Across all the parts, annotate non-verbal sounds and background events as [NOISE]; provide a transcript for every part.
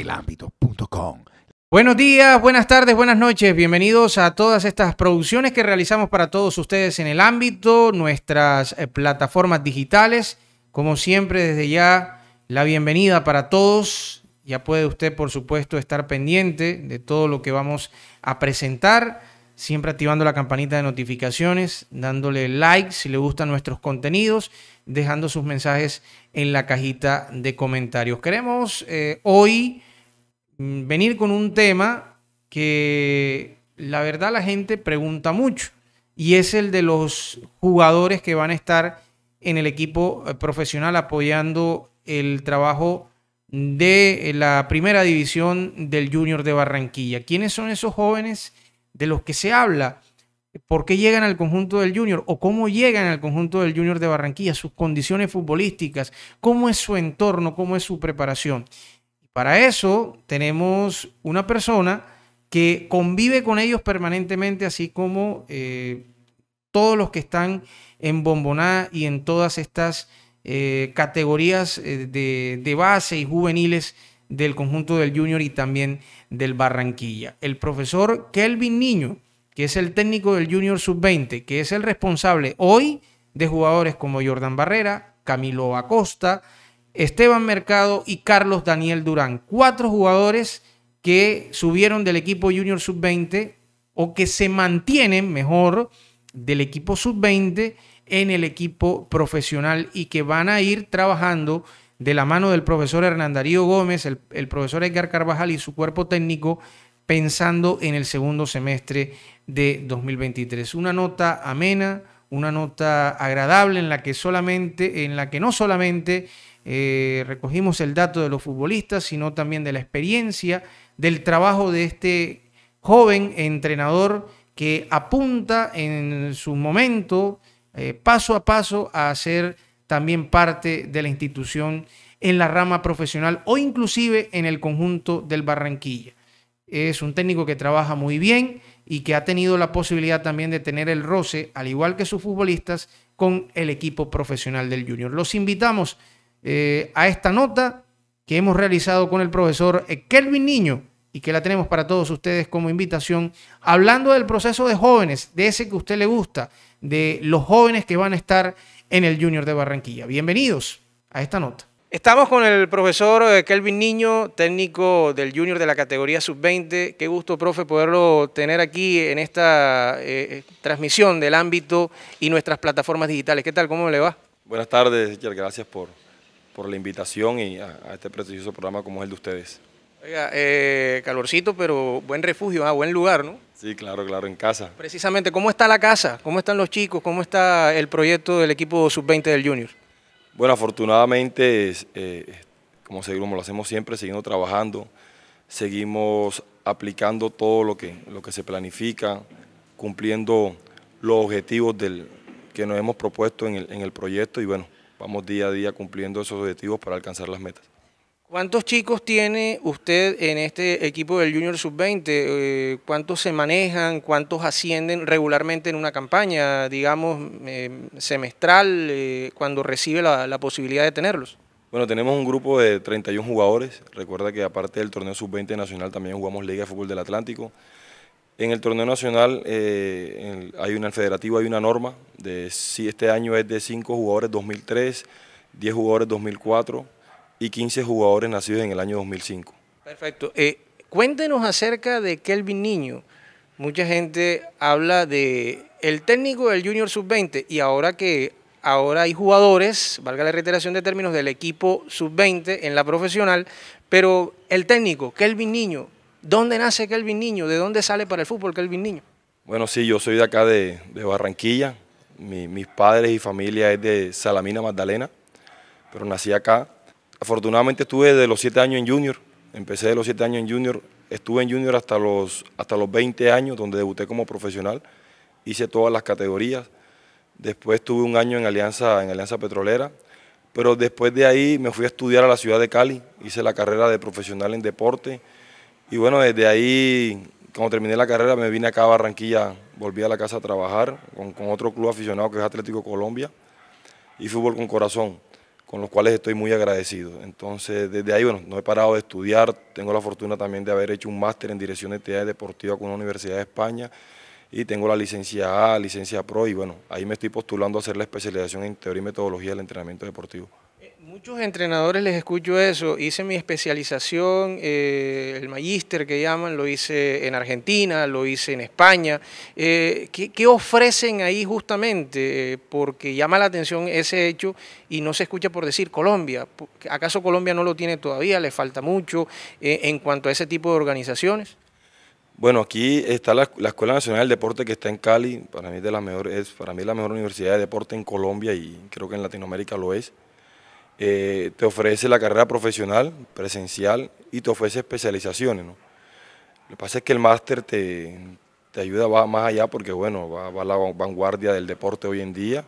elámbito.com. Buenos días, buenas tardes, buenas noches. Bienvenidos a todas estas producciones que realizamos para todos ustedes en el ámbito, nuestras eh, plataformas digitales. Como siempre, desde ya, la bienvenida para todos. Ya puede usted, por supuesto, estar pendiente de todo lo que vamos a presentar siempre activando la campanita de notificaciones, dándole like si le gustan nuestros contenidos, dejando sus mensajes en la cajita de comentarios. Queremos eh, hoy mm, venir con un tema que la verdad la gente pregunta mucho y es el de los jugadores que van a estar en el equipo eh, profesional apoyando el trabajo de eh, la primera división del Junior de Barranquilla. ¿Quiénes son esos jóvenes? de los que se habla, por qué llegan al conjunto del Junior o cómo llegan al conjunto del Junior de Barranquilla, sus condiciones futbolísticas, cómo es su entorno, cómo es su preparación. Para eso tenemos una persona que convive con ellos permanentemente, así como eh, todos los que están en Bomboná y en todas estas eh, categorías eh, de, de base y juveniles del conjunto del Junior y también del Barranquilla. El profesor Kelvin Niño, que es el técnico del Junior Sub-20, que es el responsable hoy de jugadores como Jordan Barrera, Camilo Acosta, Esteban Mercado y Carlos Daniel Durán. Cuatro jugadores que subieron del equipo Junior Sub-20 o que se mantienen mejor del equipo Sub-20 en el equipo profesional y que van a ir trabajando de la mano del profesor Hernán Darío Gómez, el, profesor Edgar Carvajal y su cuerpo técnico, pensando en el segundo semestre de 2023. Una nota amena, una nota agradable en la que solamente, en la que no solamente eh, recogimos el dato de los futbolistas, sino también de la experiencia, del trabajo de este joven entrenador que apunta en su momento, eh, paso a paso, a hacer también parte de la institución en la rama profesional o inclusive en el conjunto del Barranquilla. Es un técnico que trabaja muy bien y que ha tenido la posibilidad también de tener el roce, al igual que sus futbolistas, con el equipo profesional del Junior. Los invitamos eh, a esta nota que hemos realizado con el profesor Kelvin Niño y que la tenemos para todos ustedes como invitación, hablando del proceso de jóvenes, de ese que a usted le gusta, de los jóvenes que van a estar en el Junior de Barranquilla. Bienvenidos a esta nota. Estamos con el profesor eh, Kelvin Niño, técnico del Junior de la categoría sub-20. Qué gusto, profe, poderlo tener aquí en esta eh, eh, transmisión del ámbito y nuestras plataformas digitales. ¿Qué tal? ¿Cómo le va? Buenas tardes, Gracias por, por la invitación y a, este precioso programa como es el de ustedes. Oiga, eh, calorcito, pero buen refugio, ah, buen lugar, ¿no? Sí, claro, claro, en casa. Precisamente, ¿cómo está la casa? ¿Cómo están los chicos? ¿Cómo está el proyecto del equipo sub-20 del Junior? Bueno, afortunadamente, eh, como, seguimos, lo hacemos siempre, seguimos trabajando, seguimos aplicando todo lo que, lo que se planifica, cumpliendo los objetivos del, que nos hemos propuesto en el proyecto y bueno, vamos día a día cumpliendo esos objetivos para alcanzar las metas. ¿Cuántos chicos tiene usted en este equipo del Junior Sub-20? Eh, ¿Cuántos se manejan? ¿Cuántos ascienden regularmente en una campaña, digamos, eh, semestral, eh, cuando recibe la, posibilidad de tenerlos? Bueno, tenemos un grupo de 31 jugadores. Recuerda que aparte del torneo Sub-20 nacional también jugamos Liga de Fútbol del Atlántico. En el torneo nacional hay una federativa, hay una norma. De, si este año es de 5 jugadores 2003, 10 jugadores 2004 y 15 jugadores nacidos en el año 2005. Perfecto. Eh, cuéntenos acerca de Kelvin Niño. Mucha gente habla de el técnico del Junior Sub-20 y ahora que ahora hay jugadores, valga la reiteración de términos, del equipo Sub-20 en la profesional, pero el técnico, Kelvin Niño, ¿dónde nace Kelvin Niño? ¿De dónde sale para el fútbol Kelvin Niño? Bueno, sí, yo soy de acá de, Barranquilla, mis padres y familia es de Salamina Magdalena, pero nací acá, Afortunadamente estuve de los 7 años en junior, empecé de los 7 años en junior, estuve en junior hasta los, hasta los 20 años donde debuté como profesional, hice todas las categorías, después estuve un año en Alianza, en Alianza Petrolera, pero después de ahí me fui a estudiar a la ciudad de Cali, hice la carrera de profesional en deporte y bueno, desde ahí, cuando terminé la carrera, me vine acá a Barranquilla, volví a la casa a trabajar con otro club aficionado que es Atlético Colombia y Fútbol con Corazón con los cuales estoy muy agradecido. Entonces, desde ahí, bueno, no he parado de estudiar, tengo la fortuna también de haber hecho un máster en dirección de TI deportiva con la universidad de España y tengo la licencia A, licencia PRO y bueno, ahí me estoy postulando a hacer la especialización en teoría y metodología del entrenamiento deportivo. Muchos entrenadores les escucho eso. Hice mi especialización, eh, el magíster que llaman, lo hice en Argentina, lo hice en España. Eh, ¿qué, ofrecen ahí justamente? Eh, porque llama la atención ese hecho y no se escucha por decir Colombia. ¿Acaso Colombia no lo tiene todavía? ¿Le falta mucho en cuanto a ese tipo de organizaciones? Bueno, aquí está la, Escuela Nacional de Deporte que está en Cali. Para mí, de la mejor, es para mí la mejor universidad de deporte en Colombia y creo que en Latinoamérica lo es. Eh, te ofrece la carrera profesional, presencial, y te ofrece especializaciones. Lo que pasa es que el máster te, te ayuda va más allá porque bueno, va, a la vanguardia del deporte hoy en día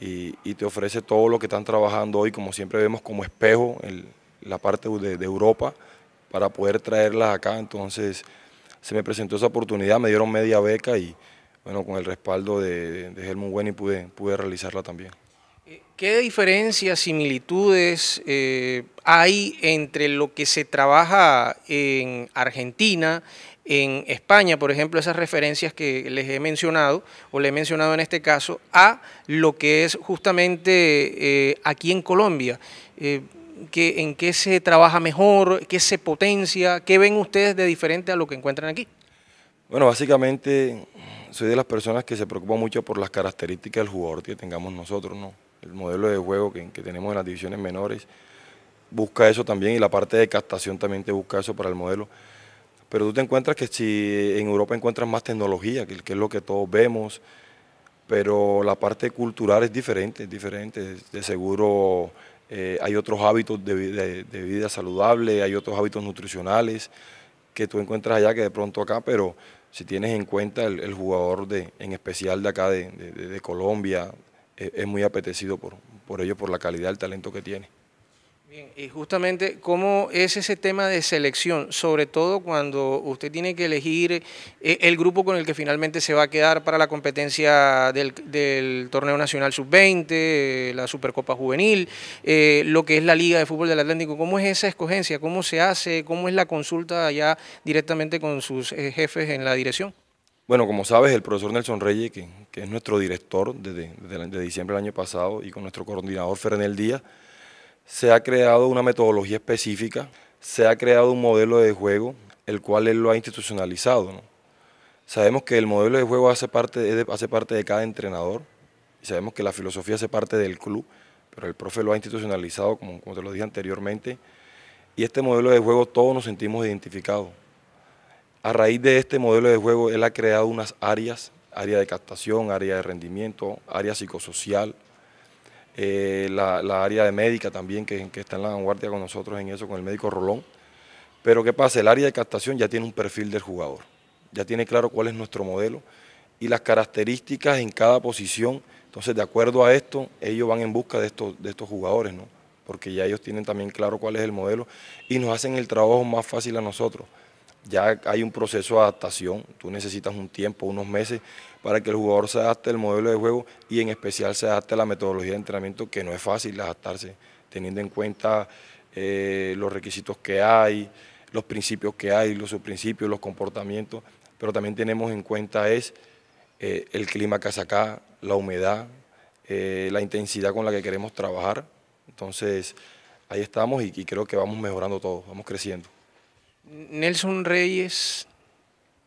y, te ofrece todo lo que están trabajando hoy, como siempre vemos como espejo en la parte de, Europa para poder traerlas acá. Entonces se me presentó esa oportunidad, me dieron media beca y bueno, con el respaldo de, de Helmut Wenny pude, pude realizarla también. ¿Qué diferencias, similitudes eh, hay entre lo que se trabaja en Argentina, en España, por ejemplo, esas referencias que les he mencionado, o le he mencionado en este caso, a lo que es justamente eh, aquí en Colombia? Eh, ¿En qué se trabaja mejor? ¿Qué se potencia? ¿Qué ven ustedes de diferente a lo que encuentran aquí? Bueno, básicamente soy de las personas que se preocupa mucho por las características del jugador que tengamos nosotros, ¿no? el modelo de juego que, tenemos en las divisiones menores busca eso también y la parte de captación también te busca eso para el modelo. Pero tú te encuentras que si en Europa encuentras más tecnología, que, es lo que todos vemos, pero la parte cultural es diferente, es diferente. De seguro eh, hay otros hábitos de, vida saludable, hay otros hábitos nutricionales que tú encuentras allá que de pronto acá, pero si tienes en cuenta el, jugador de, en especial de acá de Colombia, es, muy apetecido por, ello, por la calidad, del talento que tiene. Bien, y justamente, ¿cómo es ese tema de selección? Sobre todo cuando usted tiene que elegir eh, el grupo con el que finalmente se va a quedar para la competencia del, Torneo Nacional Sub-20, eh, la Supercopa Juvenil, eh, lo que es la Liga de Fútbol del Atlántico. ¿Cómo es esa escogencia? ¿Cómo se hace? ¿Cómo es la consulta allá directamente con sus jefes en la dirección? Bueno, como sabes, el profesor Nelson Reyes, que, es nuestro director desde, diciembre del año pasado y con nuestro coordinador Fernel Díaz, se ha creado una metodología específica, se ha creado un modelo de juego, el cual él lo ha institucionalizado. Sabemos que el modelo de juego hace parte de, hace parte de cada entrenador, y sabemos que la filosofía hace parte del club, pero el profe lo ha institucionalizado, como, como te lo dije anteriormente, y este modelo de juego todos nos sentimos identificados. A raíz de este modelo de juego, él ha creado unas áreas, área de captación, área de rendimiento, área psicosocial, eh, la, área de médica también, que, está en la vanguardia con nosotros en eso, con el médico Rolón. Pero ¿qué pasa? El área de captación ya tiene un perfil del jugador, ya tiene claro cuál es nuestro modelo y las características en cada posición. Entonces, de acuerdo a esto, ellos van en busca de estos, de estos jugadores, porque ya ellos tienen también claro cuál es el modelo y nos hacen el trabajo más fácil a nosotros ya hay un proceso de adaptación, tú necesitas un tiempo, unos meses, para que el jugador se adapte al modelo de juego y en especial se adapte a la metodología de entrenamiento, que no es fácil adaptarse, teniendo en cuenta eh, los requisitos que hay, los principios que hay, los subprincipios, los comportamientos, pero también tenemos en cuenta es eh, el clima que hace acá, la humedad, eh, la intensidad con la que queremos trabajar, entonces ahí estamos y, y creo que vamos mejorando todo, vamos creciendo. Nelson Reyes,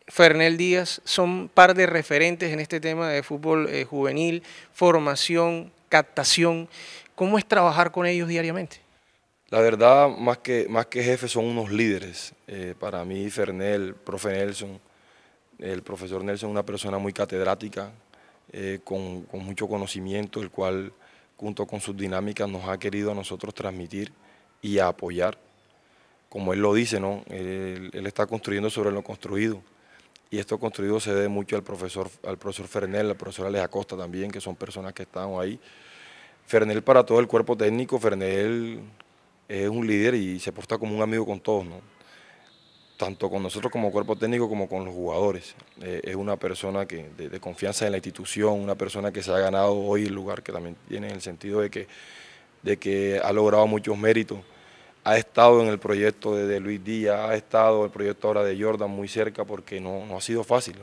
Fernel Díaz son par de referentes en este tema de fútbol eh, juvenil, formación, captación. ¿Cómo es trabajar con ellos diariamente? La verdad, más que, más que jefes, son unos líderes. Eh, para mí, Fernel, profe Nelson, el profesor Nelson es una persona muy catedrática, eh, con, mucho conocimiento, el cual junto con sus dinámicas nos ha querido a nosotros transmitir y apoyar como él lo dice, ¿no? Él, está construyendo sobre lo construido. Y esto construido se debe mucho al profesor, al profesor Fernel, al profesor Alex Acosta también, que son personas que están ahí. Fernel para todo el cuerpo técnico, Fernel es un líder y se porta como un amigo con todos, tanto con nosotros como cuerpo técnico como con los jugadores. Eh, es una persona que, de, confianza en la institución, una persona que se ha ganado hoy el lugar que también tiene el sentido de que, de que ha logrado muchos méritos ha estado en el proyecto de, Luis Díaz, ha estado el proyecto ahora de Jordan muy cerca porque no, no ha sido fácil.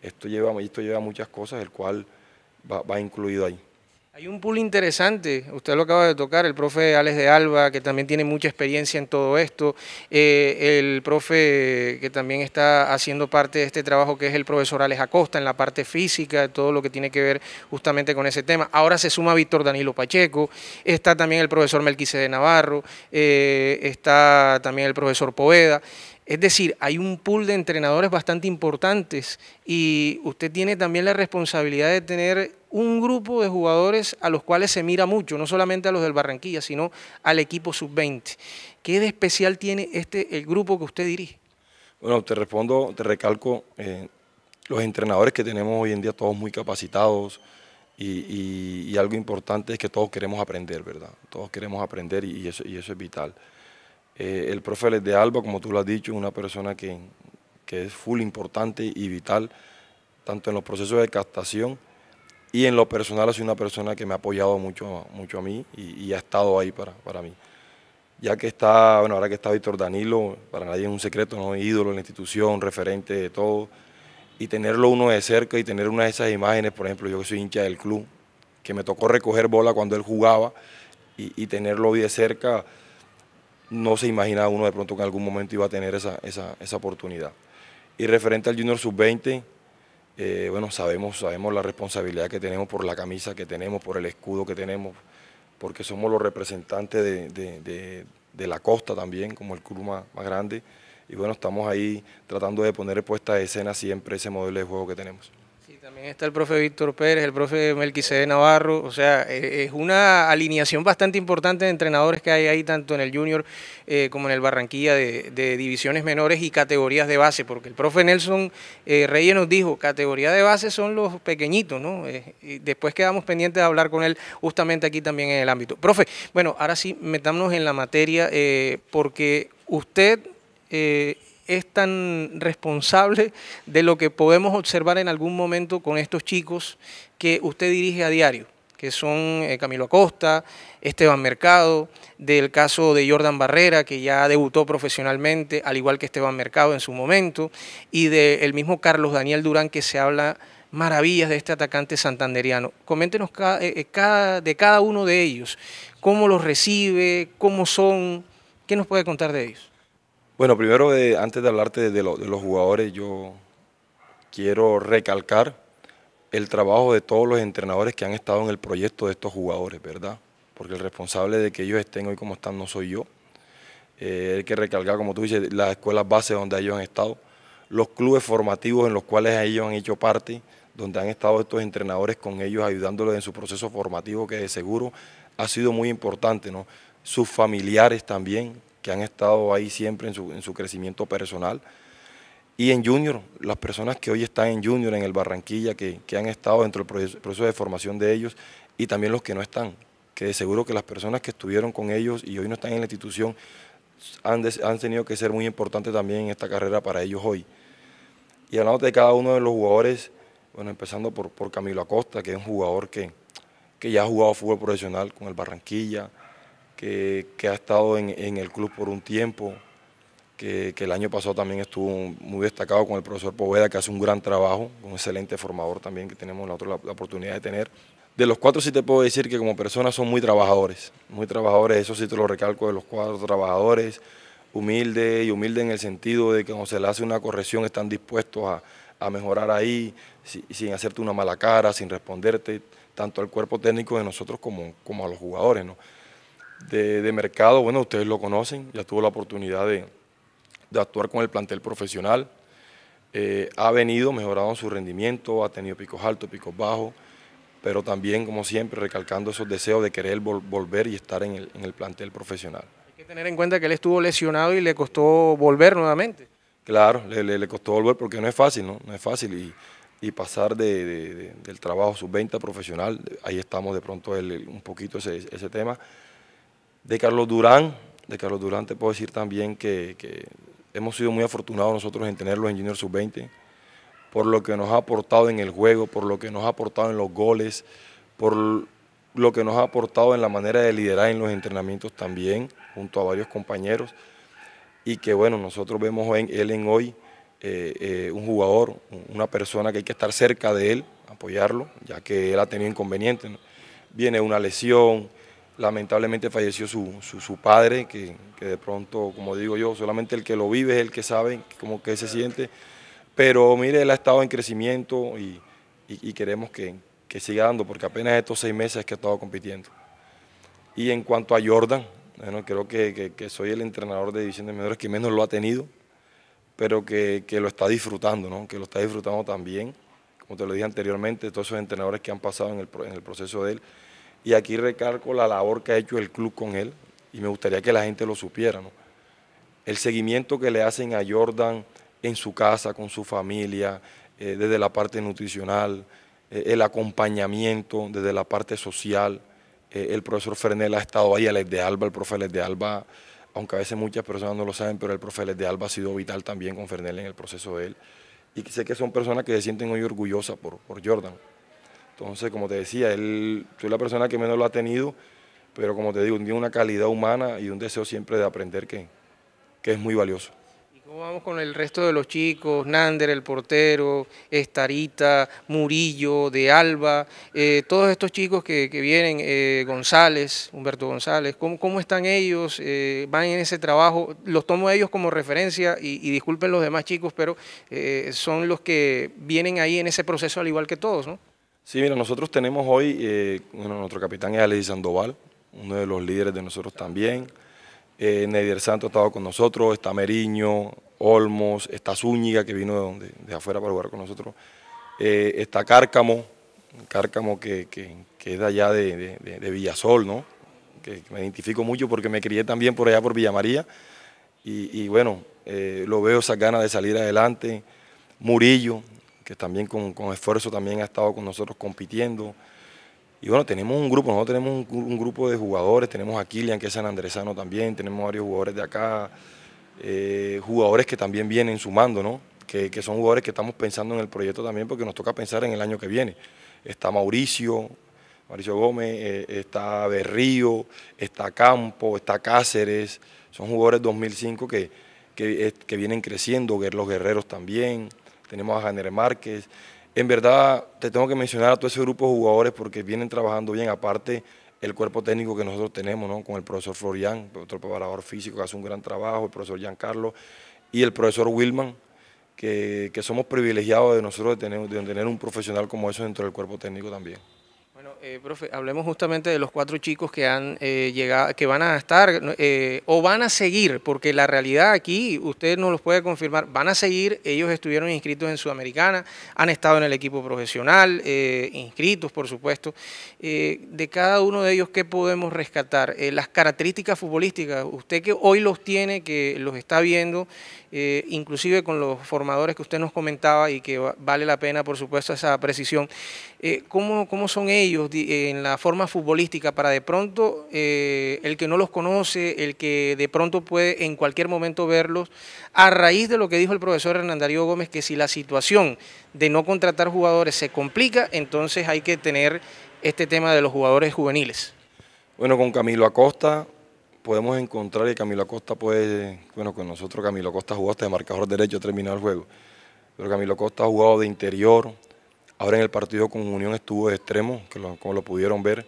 Esto lleva, esto lleva muchas cosas, el cual va incluido ahí. Hay un pool interesante, usted lo acaba de tocar, el profe Alex de Alba, que también tiene mucha experiencia en todo esto, eh, el profe que también está haciendo parte de este trabajo, que es el profesor Alex Acosta, en la parte física, todo lo que tiene que ver justamente con ese tema. Ahora se suma Víctor Danilo Pacheco, está también el profesor Melquise de Navarro, eh, está también el profesor Poveda. Es decir, hay un pool de entrenadores bastante importantes y usted tiene también la responsabilidad de tener un grupo de jugadores a los cuales se mira mucho, no solamente a los del Barranquilla, sino al equipo sub-20. ¿Qué de especial tiene este el grupo que usted dirige? Bueno, te respondo, te recalco, eh, los entrenadores que tenemos hoy en día, todos muy capacitados, y, algo importante es que todos queremos aprender, ¿verdad? Todos queremos aprender y, y eso, es vital. Eh, el profe de Alba, como tú lo has dicho, es una persona que, que es full importante y vital, tanto en los procesos de captación, y en lo personal ha sido una persona que me ha apoyado mucho, mucho a mí y, ha estado ahí para, para mí. Ya que está, bueno, ahora que está Víctor Danilo, para nadie es un secreto, ¿no? ídolo en la institución, referente de todo. Y tenerlo uno de cerca y tener una de esas imágenes, por ejemplo, yo que soy hincha del club, que me tocó recoger bola cuando él jugaba y, tenerlo hoy de cerca, no se imaginaba uno de pronto que en algún momento iba a tener esa, esa, esa oportunidad. Y referente al Junior Sub-20, eh, bueno, sabemos, sabemos la responsabilidad que tenemos por la camisa que tenemos, por el escudo que tenemos, porque somos los representantes de, la costa también, como el club más, más grande. Y bueno, estamos ahí tratando de poner puesta de escena siempre ese modelo de juego que tenemos. También está el profe Víctor Pérez, el profe Melquisede Navarro, o sea, es una alineación bastante importante de entrenadores que hay ahí, tanto en el Junior eh, como en el Barranquilla, de, divisiones menores y categorías de base, porque el profe Nelson eh, Reyes nos dijo, categoría de base son los pequeñitos, ¿no? Eh, y después quedamos pendientes de hablar con él justamente aquí también en el ámbito. Profe, bueno, ahora sí, metámonos en la materia, porque usted es tan responsable de lo que podemos observar en algún momento con estos chicos que usted dirige a diario, que son eh, Camilo Acosta, Esteban Mercado, del caso de Jordan Barrera, que ya debutó profesionalmente, al igual que Esteban Mercado en su momento, y del mismo Carlos Daniel Durán, que se habla maravillas de este atacante santanderiano. Coméntenos eh, eh, de cada uno de ellos, cómo los recibe, cómo son, ¿qué nos puede contar de ellos? Bueno, primero, eh, antes de hablarte de, los jugadores, yo quiero recalcar el trabajo de todos los entrenadores que han estado en el proyecto de estos jugadores, ¿verdad? Porque el responsable de que ellos estén hoy como están no soy yo. Eh, hay que recalcar, como tú dices, las escuelas bases donde ellos han estado, los clubes formativos en los cuales ellos han hecho parte, donde han estado estos entrenadores con ellos, ayudándoles en su proceso formativo, que de seguro ha sido muy importante, ¿no? Sus familiares también, que han estado ahí siempre en su, crecimiento personal. Y en Junior, las personas que hoy están en Junior, en el Barranquilla, que, han estado dentro del proceso, de formación de ellos, y también los que no están, que de seguro que las personas que estuvieron con ellos y hoy no están en la institución han, han tenido que ser muy importantes también en esta carrera para ellos hoy. Y hablando de cada uno de los jugadores, bueno, empezando por, por Camilo Acosta, que es un jugador que, que ya ha jugado fútbol profesional con el Barranquilla, que, ha estado en, el club por un tiempo, que, el año pasado también estuvo muy destacado con el profesor Poveda, que hace un gran trabajo, un excelente formador también que tenemos la, otra, la, oportunidad de tener. De los cuatro sí te puedo decir que como personas son muy trabajadores, muy trabajadores, eso sí te lo recalco, de los cuatro trabajadores, humilde y humilde en el sentido de que cuando se le hace una corrección están dispuestos a, mejorar ahí, sin hacerte una mala cara, sin responderte, tanto al cuerpo técnico de nosotros como, como a los jugadores. ¿no? de, mercado, bueno, ustedes lo conocen, ya tuvo la oportunidad de, actuar con el plantel profesional. Eh, ha venido mejorando su rendimiento, ha tenido picos altos, picos bajos, pero también, como siempre, recalcando esos deseos de querer volver y estar en el, plantel profesional. Hay que tener en cuenta que él estuvo lesionado y le costó volver nuevamente. Claro, le, costó volver porque no es fácil, ¿no? No es fácil y, pasar de, del trabajo subventa profesional, ahí estamos de pronto un poquito ese, ese tema. De Carlos Durán, de Carlos Durán te puedo decir también que, hemos sido muy afortunados nosotros en tenerlo en Junior Sub-20, por lo que nos ha aportado en el juego, por lo que nos ha aportado en los goles, por lo que nos ha aportado en la manera de liderar en los entrenamientos también, junto a varios compañeros. Y que bueno, nosotros vemos en él en hoy eh, eh, un jugador, una persona que hay que estar cerca de él, apoyarlo, ya que él ha tenido inconvenientes. Viene una lesión, lamentablemente falleció su, padre, que, de pronto, como digo yo, solamente el que lo vive es el que sabe cómo que se siente, pero mire, él ha estado en crecimiento y, queremos que, siga dando, porque apenas estos seis meses que ha estado compitiendo. Y en cuanto a Jordan, bueno, creo que, soy el entrenador de división de menores que menos lo ha tenido, pero que, lo está disfrutando, ¿no? que lo está disfrutando también, como te lo dije anteriormente, todos esos entrenadores que han pasado en el, en el proceso de él, y aquí recalco la labor que ha hecho el club con él y me gustaría que la gente lo supiera. El seguimiento que le hacen a Jordan en su casa, con su familia, eh, desde la parte nutricional, eh, el acompañamiento desde la parte social. Eh, el profesor Fernel ha estado ahí, Alex de Alba, el profe de Alba, aunque a veces muchas personas no lo saben, pero el profe Alex de Alba ha sido vital también con Fernel en el proceso de él. Y sé que son personas que se sienten muy orgullosas por, por Jordan. Entonces, como te decía, él, soy la persona que menos lo ha tenido, pero como te digo, tiene una calidad humana y un deseo siempre de aprender que, que es muy valioso. ¿Y cómo vamos con el resto de los chicos? Nander, el portero, Estarita, Murillo, De Alba, eh, todos estos chicos que, vienen, eh, González, Humberto González, ¿cómo, están ellos? Eh, ¿Van en ese trabajo? Los tomo a ellos como referencia y, y disculpen los demás chicos, pero son los que vienen ahí en ese proceso al igual que todos, ¿no? Sí, mira, nosotros tenemos hoy, eh, bueno, nuestro capitán es Alexis Sandoval, uno de los líderes de nosotros también. Eh, Nedier Santo ha estado con nosotros, está Meriño, Olmos, está Zúñiga, que vino de, afuera para jugar con nosotros. Eh, está Cárcamo, Cárcamo que, que, es de allá de, Villasol, ¿no? Que, me identifico mucho porque me crié también por allá por Villa María. Y, bueno, eh, lo veo esa ganas de salir adelante. Murillo, que también con, esfuerzo también ha estado con nosotros compitiendo. Y bueno, tenemos un grupo, nosotros tenemos un, grupo de jugadores, tenemos a Kilian, que es Andresano también, tenemos varios jugadores de acá, eh, jugadores que también vienen sumando, ¿no? Que, son jugadores que estamos pensando en el proyecto también porque nos toca pensar en el año que viene. Está Mauricio, Mauricio Gómez, eh, está Berrío, está Campo, está Cáceres, son jugadores 2005 que, que vienen creciendo, los guerreros también tenemos a Janer Márquez. En verdad, te tengo que mencionar a todo ese grupo de jugadores porque vienen trabajando bien, aparte el cuerpo técnico que nosotros tenemos, con el profesor Florian, otro preparador físico que hace un gran trabajo, el profesor Giancarlo y el profesor Wilman, que, somos privilegiados de nosotros de tener, de tener un profesional como eso dentro del cuerpo técnico también. Bueno, eh, profe, hablemos justamente de los cuatro chicos que han eh, llegado, que van a estar eh, o van a seguir, porque la realidad aquí, usted nos los puede confirmar, van a seguir, ellos estuvieron inscritos en Sudamericana, han estado en el equipo profesional, inscritos por supuesto. de cada uno de ellos, ¿qué podemos rescatar? las características futbolísticas, usted que hoy los tiene, que los está viendo, inclusive con los formadores que usted nos comentaba y que vale la pena, por supuesto, esa precisión. ¿cómo, ¿Cómo son ellos? en la forma futbolística para de pronto eh, el que no los conoce, el que de pronto puede en cualquier momento verlos, a raíz de lo que dijo el profesor Hernandario Gómez, que si la situación de no contratar jugadores se complica, entonces hay que tener este tema de los jugadores juveniles. Bueno, con Camilo Acosta podemos encontrar que Camilo Acosta puede, bueno, con nosotros Camilo Acosta jugó hasta de marcador derecho, a terminar el juego, pero Camilo Acosta ha jugado de interior, Ahora en el partido con Unión estuvo de extremo, como lo pudieron ver,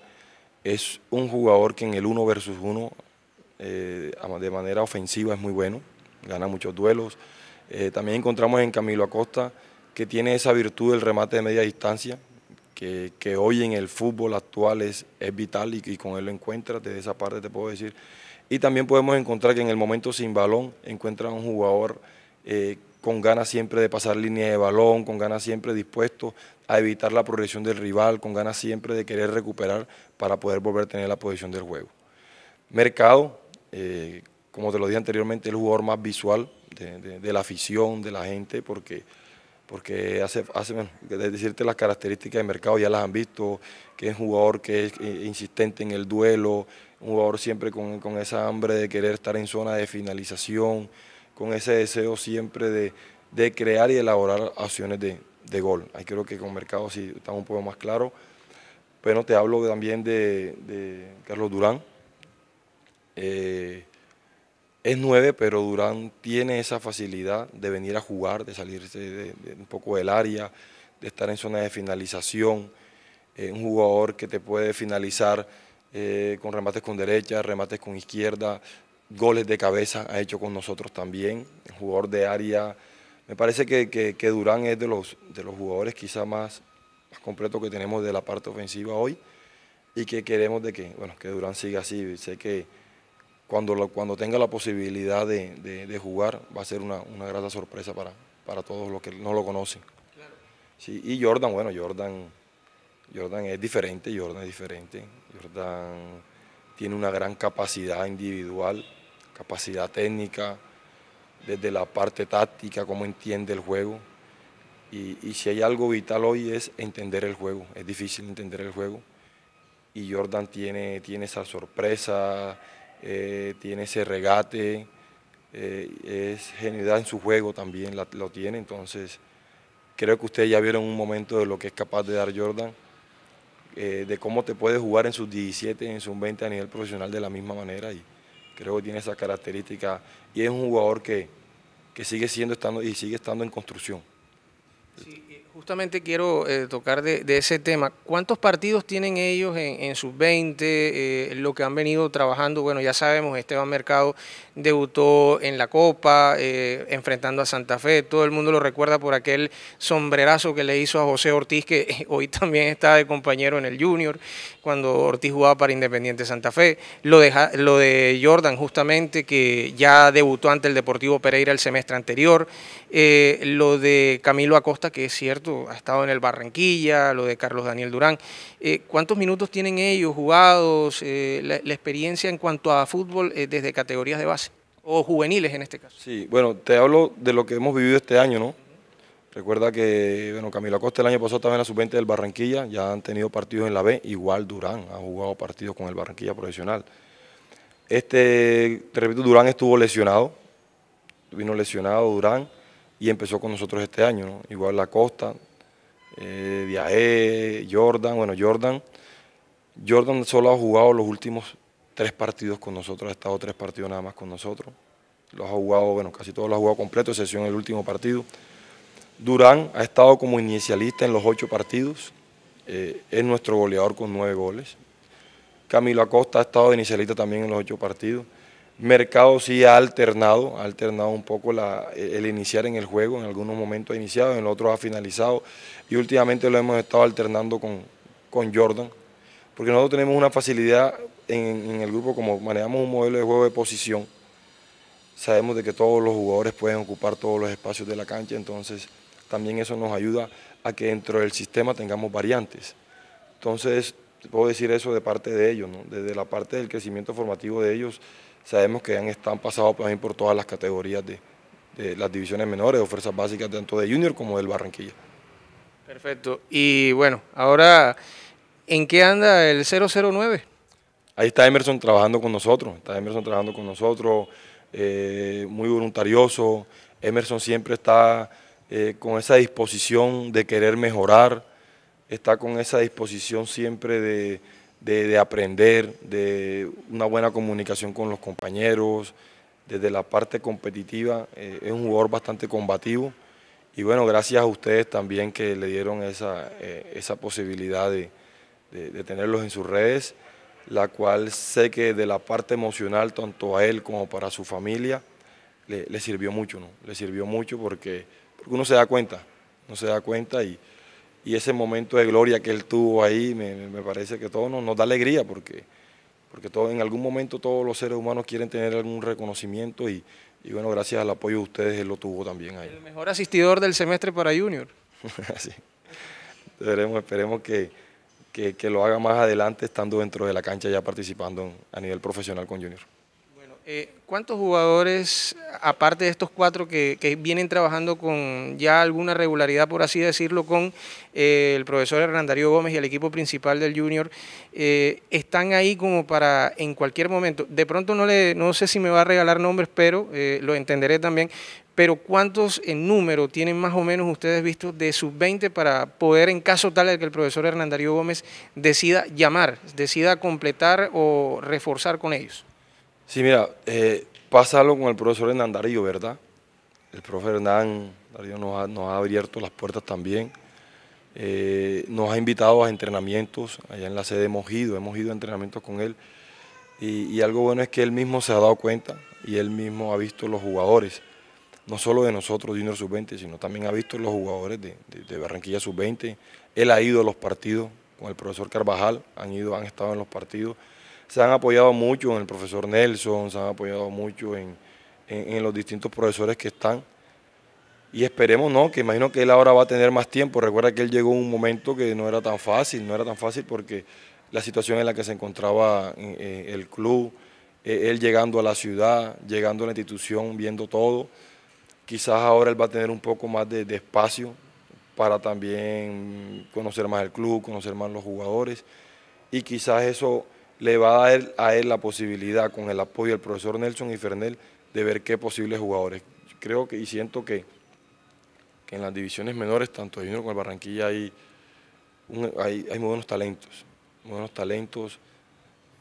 es un jugador que en el 1 versus 1 eh, de manera ofensiva es muy bueno, gana muchos duelos. Eh, también encontramos en Camilo Acosta que tiene esa virtud del remate de media distancia, que, hoy en el fútbol actual es, vital y, con él lo encuentras, desde esa parte te puedo decir. Y también podemos encontrar que en el momento sin balón encuentra un jugador eh, con ganas siempre de pasar línea de balón, con ganas siempre dispuesto a evitar la progresión del rival, con ganas siempre de querer recuperar para poder volver a tener la posición del juego. Mercado, eh, como te lo dije anteriormente, el jugador más visual de, la afición, de la gente, porque porque hace, hace decirte las características de mercado, ya las han visto, que es un jugador que es eh, insistente en el duelo, un jugador siempre con, con esa hambre de querer estar en zona de finalización, con ese deseo siempre de, crear y elaborar acciones de, gol. Ahí creo que con Mercado sí estamos un poco más claros. pero te hablo también de, Carlos Durán. Eh, es nueve, pero Durán tiene esa facilidad de venir a jugar, de salirse un poco del área, de estar en zona de finalización. Eh, un jugador que te puede finalizar eh, con remates con derecha, remates con izquierda, goles de cabeza ha hecho con nosotros también, jugador de área. Me parece que, Durán es de los, de los jugadores quizá más, completos completo que tenemos de la parte ofensiva hoy y que queremos de que, bueno, que Durán siga así. Sé que cuando, cuando tenga la posibilidad de, jugar va a ser una, una grata sorpresa para, para todos los que no lo conocen. Sí, y Jordan, bueno, Jordan, Jordan es diferente, Jordan es diferente. Jordan tiene una gran capacidad individual capacidad técnica, desde la parte táctica, cómo entiende el juego. Y, si hay algo vital hoy es entender el juego, es difícil entender el juego. Y Jordan tiene, tiene esa sorpresa, eh, tiene ese regate, eh, es genialidad en su juego también, lo tiene. Entonces, creo que ustedes ya vieron un momento de lo que es capaz de dar Jordan, eh, de cómo te puede jugar en sus 17, en sus 20 a nivel profesional de la misma manera. Y, Creo que tiene esa característica y es un jugador que, que sigue siendo estando y sigue estando en construcción. Justamente quiero eh, tocar de, ese tema. ¿Cuántos partidos tienen ellos en, sus 20? Eh, lo que han venido trabajando, bueno, ya sabemos, Esteban Mercado debutó en la Copa, eh, enfrentando a Santa Fe. Todo el mundo lo recuerda por aquel sombrerazo que le hizo a José Ortiz, que [LAUGHS] hoy también está de compañero en el Junior, cuando Ortiz jugaba para Independiente Santa Fe. Lo lo de Jordan, justamente, que ya debutó ante el Deportivo Pereira el semestre anterior. lo de Camilo Acosta, que es cierto ha estado en el Barranquilla, lo de Carlos Daniel Durán. Eh, ¿Cuántos minutos tienen ellos jugados, eh, la, experiencia en cuanto a fútbol eh, desde categorías de base? O juveniles en este caso. Sí, bueno, te hablo de lo que hemos vivido este año, ¿no? Recuerda que, bueno, Camilo Acosta el año pasado también en la sub-20 del Barranquilla, ya han tenido partidos en la B, igual Durán ha jugado partidos con el Barranquilla profesional. Este, te repito, Durán estuvo lesionado, vino lesionado Durán, y empezó con nosotros este año. Igual La Costa, eh, Jordan, bueno, Jordan. Jordan solo ha jugado los últimos tres partidos con nosotros, ha estado tres partidos nada más con nosotros. Los ha jugado, bueno, casi todos los ha jugado completo, excepción el último partido. Durán ha estado como inicialista en los ocho partidos, eh, es nuestro goleador con nueve goles. Camilo Acosta ha estado de inicialista también en los ocho partidos mercado sí ha alternado, ha alternado un poco e-, el iniciar en el juego, en algunos momentos ha iniciado, en otros ha finalizado y últimamente lo hemos estado alternando con, con Jordan, porque nosotros tenemos una facilidad en, el grupo, como manejamos un modelo de juego de posición, sabemos de que todos los jugadores pueden ocupar todos los espacios de la cancha, entonces también eso nos ayuda a que dentro del sistema tengamos variantes. Entonces, puedo decir eso de parte de ellos, desde la parte del crecimiento formativo de ellos, Sabemos que han, están pasados pues, por todas las categorías de, las divisiones menores o fuerzas básicas, tanto de Junior como del Barranquilla. Perfecto. Y bueno, ahora, ¿en qué anda el 009? Ahí está Emerson trabajando con nosotros, está Emerson trabajando con nosotros, eh, muy voluntarioso. Emerson siempre está eh, con esa disposición de querer mejorar, está con esa disposición siempre de, de, aprender, de una buena comunicación con los compañeros, desde la parte competitiva, eh, es un jugador bastante combativo y bueno, gracias a ustedes también que le dieron esa, eh, posibilidad de, tenerlos en sus redes, la cual sé que de la parte emocional, tanto a él como para su familia, le, le, sirvió mucho, ¿no? Le sirvió mucho porque, porque uno se da cuenta, no se da cuenta y y ese momento de gloria que él tuvo ahí, me, parece que todo nos, nos da alegría porque, porque todo, en algún momento todos los seres humanos quieren tener algún reconocimiento y, bueno, gracias al apoyo de ustedes él lo tuvo también ahí. El mejor asistidor del semestre para Junior. [LAUGHS] Así Esperemos, que, lo haga más adelante estando dentro de la cancha ya participando a nivel profesional con Junior. Eh, ¿Cuántos jugadores, aparte de estos cuatro que, vienen trabajando con ya alguna regularidad, por así decirlo, con eh, el profesor Hernandario Gómez y el equipo principal del Junior, eh, están ahí como para en cualquier momento? De pronto no, le, no sé si me va a regalar nombres, pero lo entenderé también. Pero ¿cuántos en número tienen más o menos ustedes vistos de sus 20 para poder, en caso tal de que el profesor Hernandario Gómez decida llamar, decida completar o reforzar con ellos? Sí, mira, eh, pasa algo con el profesor Hernán Darío, ¿verdad? El profesor Hernán Darío nos ha, abierto las puertas también. Eh, nos ha invitado a entrenamientos, allá en la sede hemos ido, hemos ido a entrenamientos con él. Y, algo bueno es que él mismo se ha dado cuenta y él mismo ha visto los jugadores, no solo de nosotros, Junior Sub-20, sino también ha visto los jugadores de, de Barranquilla Sub-20. Él ha ido a los partidos con el profesor Carvajal, han ido, han estado en los partidos se han apoyado mucho en el profesor Nelson, se han apoyado mucho en, los distintos profesores que están. Y esperemos, ¿no? Que imagino que él ahora va a tener más tiempo. Recuerda que él llegó en un momento que no era tan fácil, no era tan fácil porque la situación en la que se encontraba eh, eh, el club, eh, él llegando a la ciudad, llegando a la institución, viendo todo. Quizás ahora él va a tener un poco más de espacio para también conocer más el club, conocer más los jugadores. Y quizás eso le va a dar a él la posibilidad, con el apoyo del profesor Nelson y Fernel, de ver qué posibles jugadores. Creo que y siento que, en las divisiones menores, tanto de Junior como de Barranquilla, hay, hay, muy buenos talentos, buenos talentos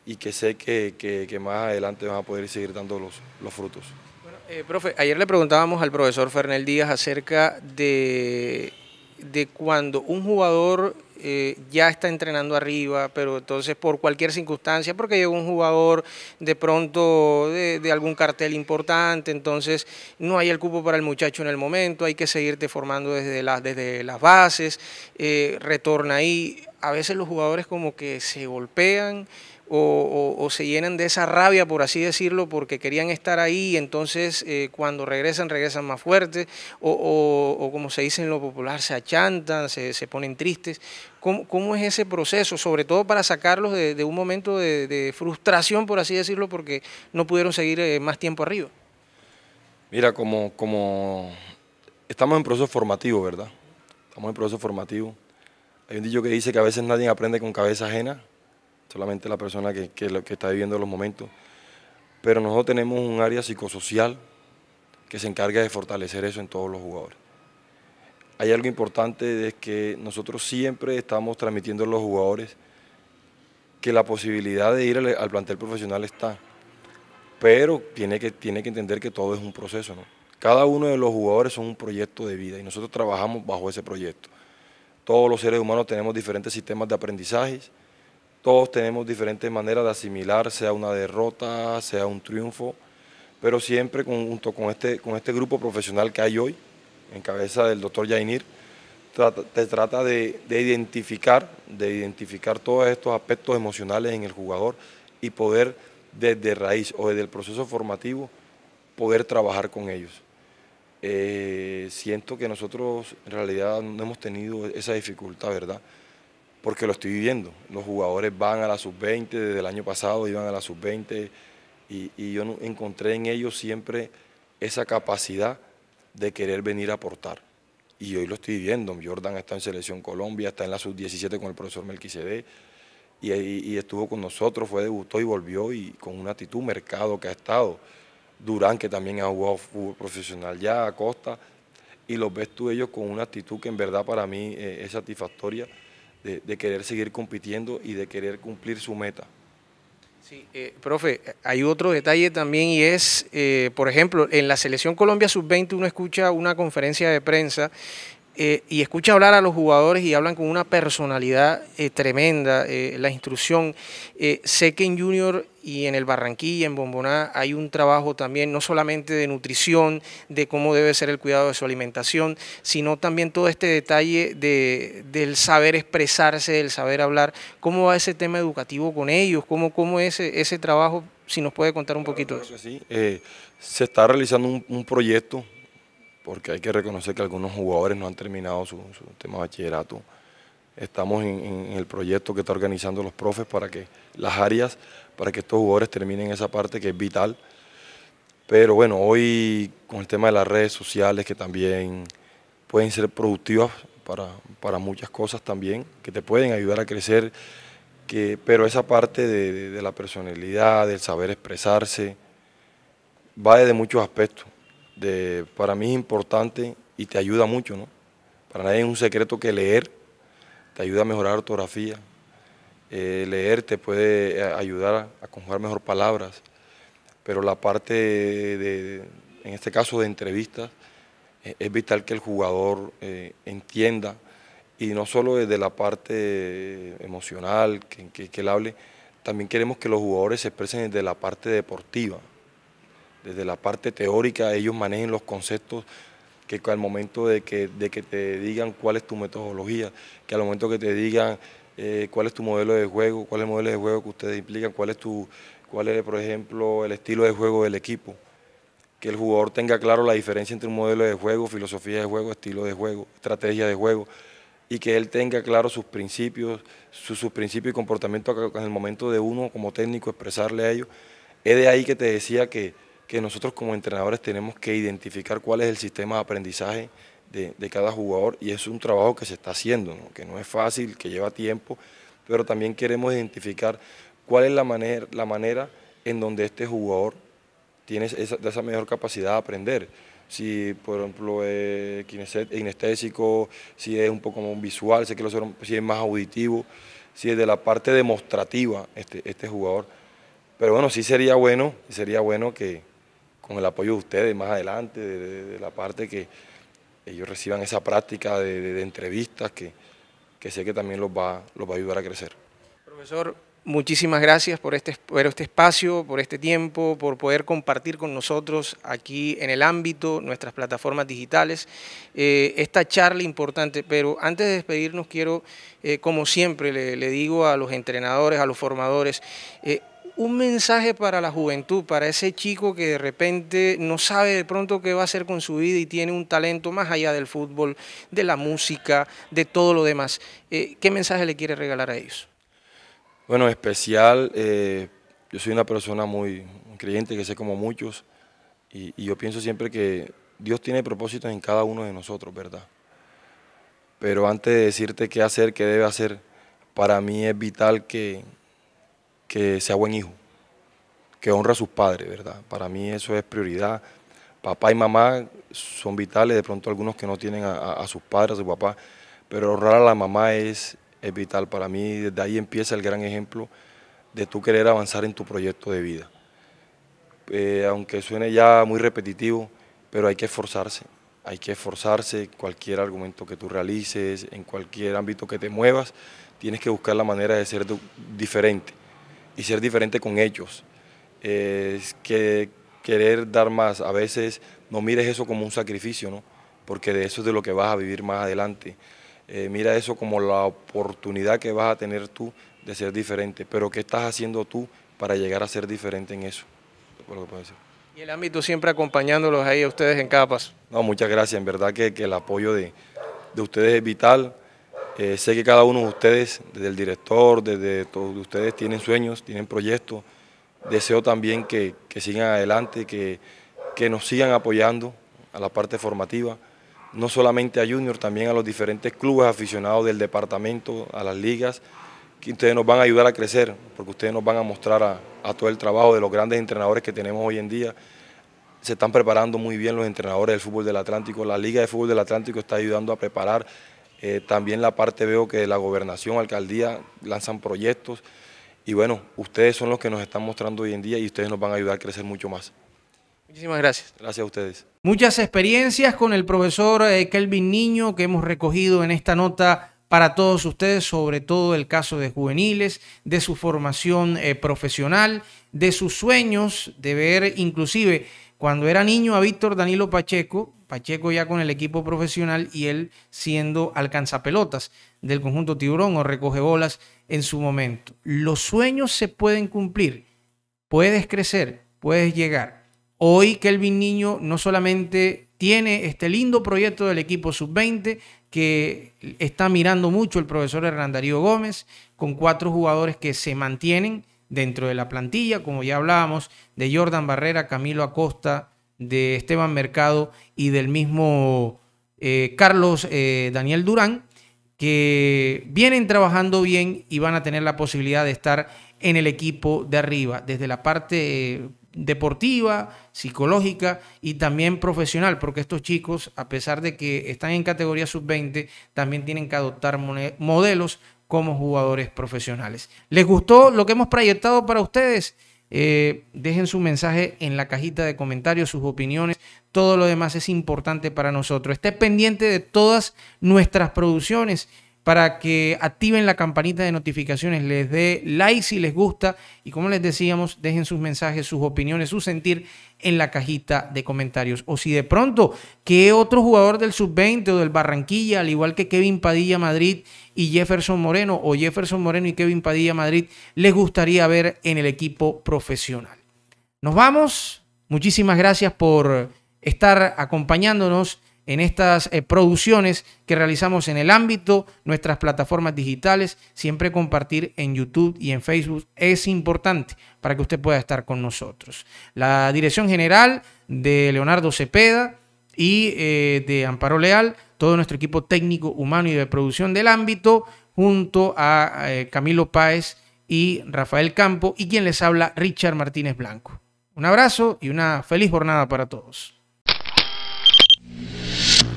y que sé que, que, más adelante van a poder seguir dando los, los frutos. Bueno, eh, profe, ayer le preguntábamos al profesor Fernel Díaz acerca de, de cuando un jugador eh, ya está entrenando arriba, pero entonces por cualquier circunstancia, porque llegó un jugador de pronto de, algún cartel importante, entonces no hay el cupo para el muchacho en el momento, hay que seguirte formando desde, las desde las bases, eh, retorna ahí. A veces los jugadores como que se golpean o, se llenan de esa rabia, por así decirlo, porque querían estar ahí y entonces eh, cuando regresan, regresan más fuertes, o, como se dice en lo popular, se achantan, se, ponen tristes. ¿Cómo, es ese proceso? Sobre todo para sacarlos de, un momento de, frustración, por así decirlo, porque no pudieron seguir eh, más tiempo arriba. Mira, como, como estamos en proceso formativo, ¿verdad? Estamos en proceso formativo. Hay un dicho que dice que a veces nadie aprende con cabeza ajena solamente la persona que, que, está viviendo los momentos. Pero nosotros tenemos un área psicosocial que se encarga de fortalecer eso en todos los jugadores. Hay algo importante de que nosotros siempre estamos transmitiendo a los jugadores que la posibilidad de ir al, plantel profesional está, pero tiene que, tiene que entender que todo es un proceso. ¿no? Cada uno de los jugadores es un proyecto de vida y nosotros trabajamos bajo ese proyecto. Todos los seres humanos tenemos diferentes sistemas de aprendizajes todos tenemos diferentes maneras de asimilar, sea una derrota, sea un triunfo, pero siempre junto con este, con este grupo profesional que hay hoy, en cabeza del doctor Yainir, se te trata de, identificar, de identificar todos estos aspectos emocionales en el jugador y poder desde raíz o desde el proceso formativo poder trabajar con ellos. Eh, siento que nosotros en realidad no hemos tenido esa dificultad, ¿verdad? porque lo estoy viviendo. Los jugadores van a la sub-20, desde el año pasado iban a la sub-20 y, yo encontré en ellos siempre esa capacidad de querer venir a aportar. Y hoy lo estoy viviendo. Jordan está en Selección Colombia, está en la sub-17 con el profesor Melquisede y, estuvo con nosotros, fue debutó y volvió y con una actitud mercado que ha estado. Durán, que también ha jugado fútbol profesional ya, Acosta, y los ves tú ellos con una actitud que en verdad para mí eh, es satisfactoria de, querer seguir compitiendo y de querer cumplir su meta. Sí, eh, profe, hay otro detalle también y es, eh, por ejemplo, en la Selección Colombia Sub-20 uno escucha una conferencia de prensa eh, y escucha hablar a los jugadores y hablan con una personalidad eh, tremenda, eh, la instrucción. sé que en Junior y en el Barranquilla, en Bomboná, hay un trabajo también, no solamente de nutrición, de cómo debe ser el cuidado de su alimentación, sino también todo este detalle de, del saber expresarse, del saber hablar. ¿Cómo va ese tema educativo con ellos? ¿Cómo, cómo es ese trabajo? Si nos puede contar un poquito. se está realizando un proyecto porque hay que reconocer que algunos jugadores no han terminado su, tema bachillerato. Estamos en, el proyecto que está organizando los profes para que las áreas, para que estos jugadores terminen esa parte que es vital. Pero bueno, hoy con el tema de las redes sociales que también pueden ser productivas para, para muchas cosas también, que te pueden ayudar a crecer, que, pero esa parte de, de la personalidad, del saber expresarse, va desde muchos aspectos para mí es importante y te ayuda mucho, ¿no? Para nadie es un secreto que leer te ayuda a mejorar ortografía, eh, leer te puede eh, ayudar a, conjugar mejor palabras, pero la parte de, en este caso de entrevistas, eh, es vital que el jugador entienda y no solo desde la parte emocional que, que, que él hable, también queremos que los jugadores se expresen desde la parte deportiva desde la parte teórica ellos manejen los conceptos que al momento de que, de que te digan cuál es tu metodología, que al momento que te digan eh, cuál es tu modelo de juego, cuál es el modelo de juego que ustedes implican, cuál es, tu, cuál es, por ejemplo, el estilo de juego del equipo. Que el jugador tenga claro la diferencia entre un modelo de juego, filosofía de juego, estilo de juego, estrategia de juego, y que él tenga claro sus principios, sus, principios y comportamiento en el momento de uno como técnico expresarle a ellos. Es de ahí que te decía que, que nosotros como entrenadores tenemos que identificar cuál es el sistema de aprendizaje de, cada jugador y es un trabajo que se está haciendo, que no es fácil, que lleva tiempo, pero también queremos identificar cuál es la manera, la manera en donde este jugador tiene esa, mejor capacidad de aprender si por ejemplo eh, es kinestésico, si es un poco más visual, si es más auditivo, si es de la parte demostrativa este, este jugador. Pero bueno, sí sería bueno, sería bueno que, con el apoyo de ustedes más adelante, de, la parte que ellos reciban esa práctica de, entrevistas que, sé que también los va, los va a ayudar a crecer. Profesor, muchísimas gracias por este, este espacio, por este tiempo, por poder compartir con nosotros aquí en el ámbito, nuestras plataformas digitales, eh, esta charla importante. Pero antes de despedirnos, quiero, eh, como siempre, le, digo a los entrenadores, a los formadores, eh, un mensaje para la juventud, para ese chico que de repente no sabe de pronto qué va a hacer con su vida y tiene un talento más allá del fútbol, de la música, de todo lo demás? Eh, ¿Qué mensaje le quiere regalar a ellos? Bueno, especial, eh, yo soy una persona muy creyente, que sé como muchos, y, y yo pienso siempre que Dios tiene propósitos en cada uno de nosotros, ¿verdad? Pero antes de decirte qué hacer, qué debe hacer, para mí es vital que que sea buen hijo, que honra a sus padres, ¿verdad? Para mí eso es prioridad. Papá y mamá son vitales, de pronto algunos que no tienen a, sus padres, a su papá, pero honrar a la mamá es, vital para mí. Desde ahí empieza el gran ejemplo de tú querer avanzar en tu proyecto de vida. Eh, aunque suene ya muy repetitivo, pero hay que esforzarse. Hay que esforzarse, cualquier argumento que tú realices, en cualquier ámbito que te muevas, tienes que buscar la manera de ser diferente y ser diferente con ellos. Es que querer dar más, a veces no mires eso como un sacrificio, ¿no? porque de eso es de lo que vas a vivir más adelante. Eh, mira eso como la oportunidad que vas a tener tú de ser diferente, pero ¿qué estás haciendo tú para llegar a ser diferente en eso? Y el ámbito siempre acompañándolos ahí a ustedes en capas. No, muchas gracias, en verdad que, el apoyo de, de ustedes es vital eh, sé que cada uno de ustedes, desde el director, desde todos ustedes, tienen sueños, tienen proyectos. Deseo también que, sigan adelante, que, que, nos sigan apoyando a la parte formativa, no solamente a Junior, también a los diferentes clubes aficionados del departamento, a las ligas, que ustedes nos van a ayudar a crecer, porque ustedes nos van a mostrar a, a todo el trabajo de los grandes entrenadores que tenemos hoy en día. Se están preparando muy bien los entrenadores del fútbol del Atlántico, la Liga de Fútbol del Atlántico está ayudando a preparar eh, también la parte veo que la gobernación, alcaldía lanzan proyectos y bueno, ustedes son los que nos están mostrando hoy en día y ustedes nos van a ayudar a crecer mucho más. Muchísimas gracias. Gracias a ustedes. Muchas experiencias con el profesor eh, Kelvin Niño que hemos recogido en esta nota para todos ustedes, sobre todo el caso de juveniles, de su formación eh, profesional, de sus sueños, de ver inclusive cuando era niño a Víctor Danilo Pacheco, Pacheco ya con el equipo profesional y él siendo alcanzapelotas del conjunto tiburón o recoge bolas en su momento. Los sueños se pueden cumplir, puedes crecer, puedes llegar. Hoy Kelvin Niño no solamente tiene este lindo proyecto del equipo sub-20 que está mirando mucho el profesor Hernán Darío Gómez, con cuatro jugadores que se mantienen dentro de la plantilla, como ya hablábamos, de Jordan Barrera, Camilo Acosta, de Esteban Mercado y del mismo eh, Carlos eh, Daniel Durán, que vienen trabajando bien y van a tener la posibilidad de estar en el equipo de arriba, desde la parte eh, deportiva, psicológica y también profesional, porque estos chicos, a pesar de que están en categoría sub-20, también tienen que adoptar modelos como jugadores profesionales. ¿Les gustó lo que hemos proyectado para ustedes? Eh, dejen su mensaje en la cajita de comentarios, sus opiniones, todo lo demás es importante para nosotros. Esté pendiente de todas nuestras producciones para que activen la campanita de notificaciones, les dé like si les gusta y como les decíamos, dejen sus mensajes, sus opiniones, su sentir en la cajita de comentarios. O si de pronto qué otro jugador del sub-20 o del Barranquilla, al igual que Kevin Padilla Madrid y Jefferson Moreno o Jefferson Moreno y Kevin Padilla Madrid, les gustaría ver en el equipo profesional. Nos vamos. Muchísimas gracias por estar acompañándonos en estas eh, producciones que realizamos en el ámbito, nuestras plataformas digitales, siempre compartir en YouTube y en Facebook es importante para que usted pueda estar con nosotros. La dirección general de Leonardo Cepeda y eh, de Amparo Leal, todo nuestro equipo técnico, humano y de producción del ámbito, junto a eh, Camilo Páez y Rafael Campo, y quien les habla, Richard Martínez Blanco. Un abrazo y una feliz jornada para todos.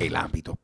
Elambito.com